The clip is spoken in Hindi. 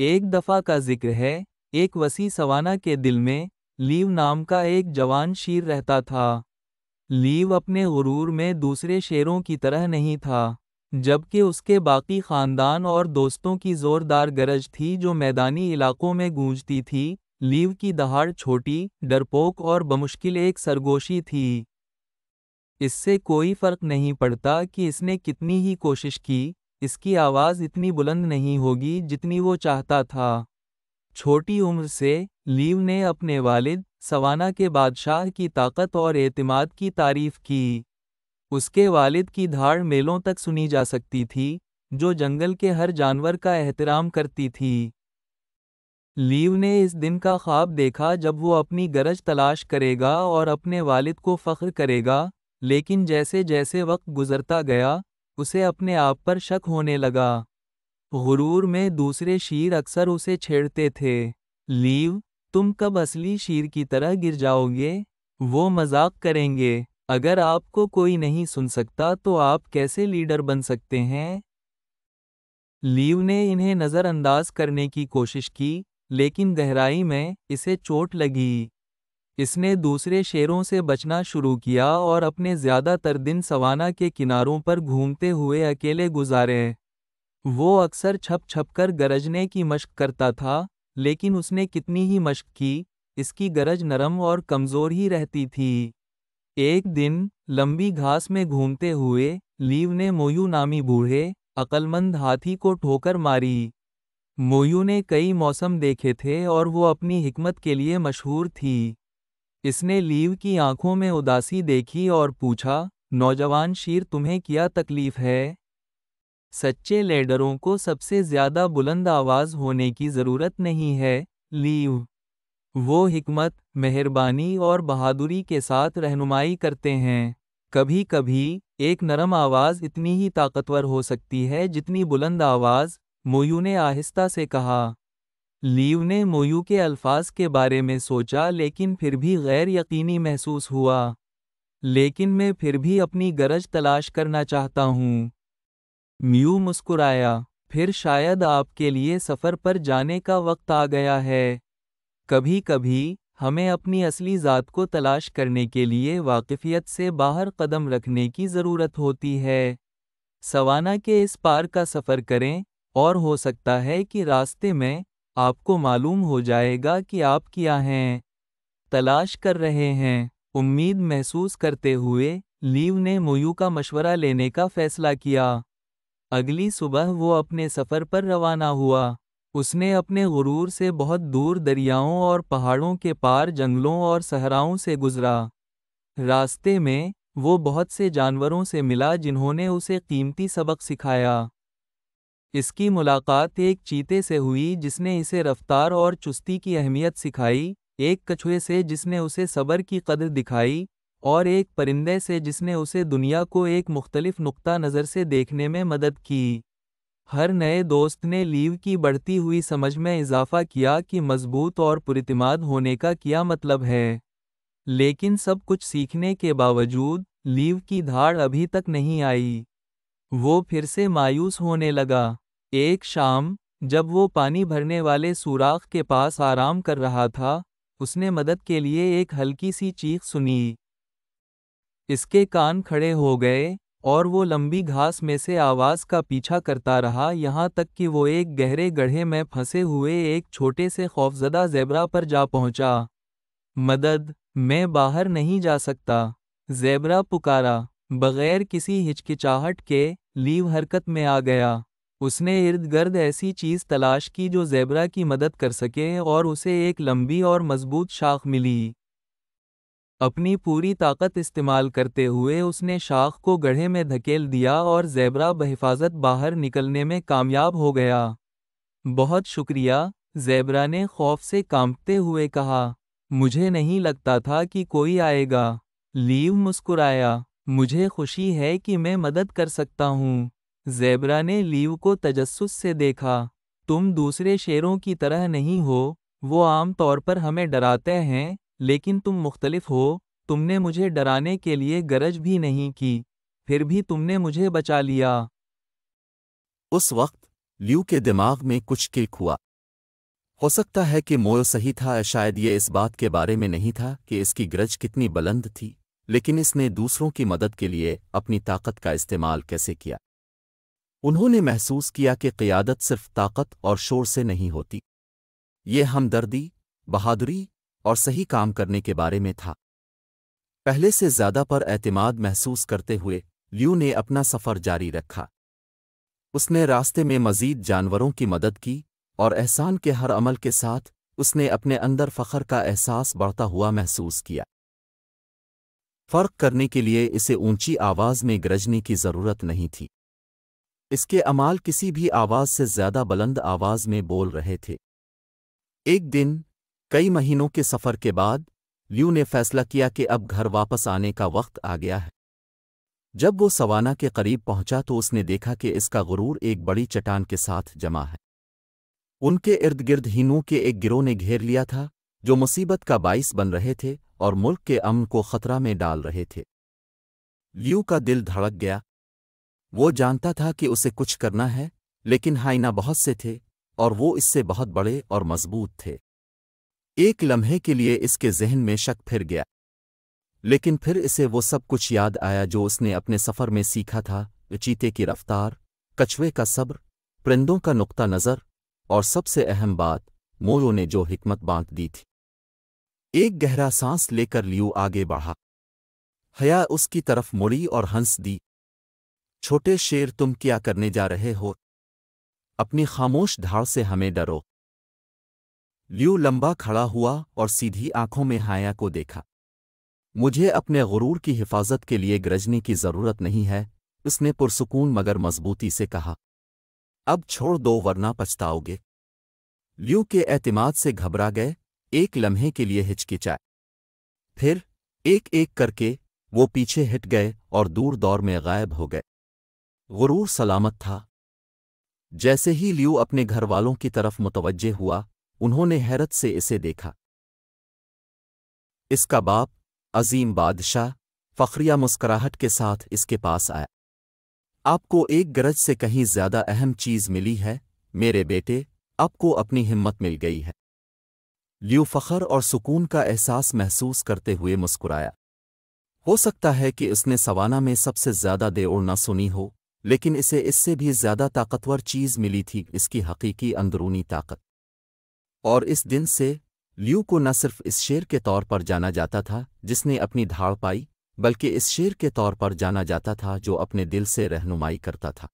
एक दफा का जिक्र है एक वसी सवाना के दिल में लीव नाम का एक जवान शीर रहता था लीव अपने गुरूर में दूसरे शेरों की तरह नहीं था जबकि उसके बाकी खानदान और दोस्तों की जोरदार गरज थी जो मैदानी इलाकों में गूंजती थी लीव की दहाड़ छोटी डरपोक और बमुश्किल एक सरगोशी थी इससे कोई फर्क नहीं पड़ता कि इसने कितनी ही कोशिश की इसकी आवाज़ इतनी बुलंद नहीं होगी जितनी वो चाहता था छोटी उम्र से लीव ने अपने वालिद सवाना के बादशाह की ताकत और एतमाद की तारीफ की उसके वालिद की धाड़ मेलों तक सुनी जा सकती थी जो जंगल के हर जानवर का एहतराम करती थी लीव ने इस दिन का ख्वाब देखा जब वो अपनी गरज तलाश करेगा और अपने वालिद को फ़ख्र करेगा लेकिन जैसे जैसे वक्त गुजरता गया उसे अपने आप पर शक होने लगा गुरूर में दूसरे शीर अक्सर उसे छेड़ते थे लीव तुम कब असली शीर की तरह गिर जाओगे वो मजाक करेंगे अगर आपको कोई नहीं सुन सकता तो आप कैसे लीडर बन सकते हैं लीव ने इन्हें नज़रअंदाज करने की कोशिश की लेकिन गहराई में इसे चोट लगी इसने दूसरे शेरों से बचना शुरू किया और अपने ज़्यादातर दिन सवाना के किनारों पर घूमते हुए अकेले गुजारे वो अक्सर छप छप कर गरजने की मश्क करता था लेकिन उसने कितनी ही मश्क की इसकी गरज नरम और कमज़ोर ही रहती थी एक दिन लंबी घास में घूमते हुए लीव ने मोयू नामी बूढ़े अक्लमंद हाथी को ठोकर मारी मोयू ने कई मौसम देखे थे और वो अपनी हिकमत के लिए मशहूर थी इसने लीव की आंखों में उदासी देखी और पूछा नौजवान शीर तुम्हें क्या तकलीफ है सच्चे लेडरों को सबसे ज्यादा बुलंद आवाज होने की जरूरत नहीं है लीव वो हिकमत मेहरबानी और बहादुरी के साथ रहनुमाई करते हैं कभी कभी एक नरम आवाज़ इतनी ही ताकतवर हो सकती है जितनी बुलंद आवाज़ मोयू ने आहिस्ता से कहा लीव ने मोयू के अल्फाज के बारे में सोचा लेकिन फिर भी गैर यकीनी महसूस हुआ लेकिन मैं फिर भी अपनी गरज तलाश करना चाहता हूँ म्यू मुस्कुराया फिर शायद आपके लिए सफ़र पर जाने का वक्त आ गया है कभी कभी हमें अपनी असली ज़ात को तलाश करने के लिए वाकफियत से बाहर कदम रखने की ज़रूरत होती है सवाना के इस पार का सफ़र करें और हो सकता है कि रास्ते में आपको मालूम हो जाएगा कि आप क्या हैं तलाश कर रहे हैं उम्मीद महसूस करते हुए लीव ने मोयू का मशवरा लेने का फैसला किया अगली सुबह वो अपने सफ़र पर रवाना हुआ उसने अपने गुरूर से बहुत दूर दरियाओं और पहाड़ों के पार जंगलों और सहराओं से गुजरा रास्ते में वो बहुत से जानवरों से मिला जिन्होंने उसे कीमती सबक सिखाया इसकी मुलाकात एक चीते से हुई जिसने इसे रफ्तार और चुस्ती की अहमियत सिखाई एक कछुए से जिसने उसे सब्र की कदर दिखाई और एक परिंदे से जिसने उसे दुनिया को एक मुख्तलिफ नुक्ता नज़र से देखने में मदद की हर नए दोस्त ने लीव की बढ़ती हुई समझ में इजाफा किया कि मजबूत और पुरतमाद होने का क्या मतलब है लेकिन सब कुछ सीखने के बावजूद लीव की धाड़ अभी तक नहीं आई वो फिर से मायूस होने लगा एक शाम जब वो पानी भरने वाले सुराख के पास आराम कर रहा था उसने मदद के लिए एक हल्की सी चीख सुनी इसके कान खड़े हो गए और वो लंबी घास में से आवाज़ का पीछा करता रहा यहाँ तक कि वो एक गहरे गढ़े में फंसे हुए एक छोटे से खौफजदा जेबरा पर जा पहुँचा मदद मैं बाहर नहीं जा सकता जेबरा पुकारा बगैर किसी हिचकिचाहट के लीव हरकत में आ गया उसने इर्द गर्द ऐसी चीज तलाश की जो जेबरा की मदद कर सके और उसे एक लंबी और मजबूत शाख मिली अपनी पूरी ताकत इस्तेमाल करते हुए उसने शाख को गढ़े में धकेल दिया और जेबरा बहिफाजत बाहर निकलने में कामयाब हो गया बहुत शुक्रिया जेबरा ने खौफ से कांपते हुए कहा मुझे नहीं लगता था कि कोई आएगा लीव मुस्कुराया मुझे खुशी है कि मैं मदद कर सकता हूँ जेबरा ने लीव को तजस्सुस से देखा तुम दूसरे शेरों की तरह नहीं हो वो आम तौर पर हमें डराते हैं लेकिन तुम मुख्तलिफ हो तुमने मुझे डराने के लिए गरज भी नहीं की फिर भी तुमने मुझे बचा लिया उस वक्त ल्यू के दिमाग में कुछ किक हुआ हो सकता है कि मोल सही था शायद ये इस बात के बारे में नहीं था कि इसकी ग्रज कितनी बुलंद थी लेकिन इसने दूसरों की मदद के लिए अपनी ताकत का इस्तेमाल कैसे किया उन्होंने महसूस किया कि क़ियादत सिर्फ ताकत और शोर से नहीं होती ये हमदर्दी बहादुरी और सही काम करने के बारे में था पहले से ज़्यादा पर एतमाद महसूस करते हुए ल्यू ने अपना सफ़र जारी रखा उसने रास्ते में मजीद जानवरों की मदद की और एहसान के हर अमल के साथ उसने अपने अंदर फ़खर का एहसास बढ़ता हुआ महसूस किया फ़र्क करने के लिए इसे ऊंची आवाज़ में गरजने की ज़रूरत नहीं थी इसके अमाल किसी भी आवाज़ से ज़्यादा बुलंद आवाज़ में बोल रहे थे एक दिन कई महीनों के सफ़र के बाद ल्यू ने फैसला किया कि अब घर वापस आने का वक्त आ गया है जब वो सवाना के करीब पहुंचा तो उसने देखा कि इसका गुरूर एक बड़ी चट्टान के साथ जमा है उनके इर्द गिर्द हीनों के एक गिरोह ने घेर लिया था जो मुसीबत का बाइस बन रहे थे और मुल्क के अमन को खतरा में डाल रहे थे ल्यू का दिल धड़क गया वो जानता था कि उसे कुछ करना है लेकिन हाइना बहुत से थे और वो इससे बहुत बड़े और मजबूत थे एक लम्हे के लिए इसके जहन में शक फिर गया लेकिन फिर इसे वो सब कुछ याद आया जो उसने अपने सफ़र में सीखा था चीते की रफ्तार कछुए का सब्र परिंदों का नुक्ता नज़र और सबसे अहम बात मोरू ने जो हिकमत बांट दी थी एक गहरा सांस लेकर लियू आगे बढ़ा हया उसकी तरफ मुड़ी और हंस दी छोटे शेर तुम क्या करने जा रहे हो अपनी खामोश धाड़ से हमें डरो ल्यू लंबा खड़ा हुआ और सीधी आंखों में हाया को देखा मुझे अपने गुरूर की हिफाजत के लिए गरजने की जरूरत नहीं है उसने पुरसकून मगर मजबूती से कहा अब छोड़ दो वरना पछताओगे ल्यू के एतमाद से घबरा गए एक लम्हे के लिए हिचकिचाए फिर एक एक करके वो पीछे हट गए और दूर दौर में गायब हो गए गुरूर सलामत था जैसे ही लियू अपने घर वालों की तरफ मुतवजे हुआ उन्होंने हैरत से इसे देखा इसका बाप अजीम बादशाह फखरिया मुस्कराहट के साथ इसके पास आया आपको एक गरज से कहीं ज्यादा अहम चीज मिली है मेरे बेटे आपको अपनी हिम्मत मिल गई है लियो फखर और सुकून का एहसास महसूस करते हुए मुस्कुराया हो सकता है कि उसने सवाना में सबसे ज्यादा दे न सुनी हो लेकिन इसे इससे भी ज्यादा ताकतवर चीज मिली थी इसकी हकीकी अंदरूनी ताकत और इस दिन से लियू को न सिर्फ इस शेर के तौर पर जाना जाता था जिसने अपनी धाड़ पाई बल्कि इस शेर के तौर पर जाना जाता था जो अपने दिल से रहनुमाई करता था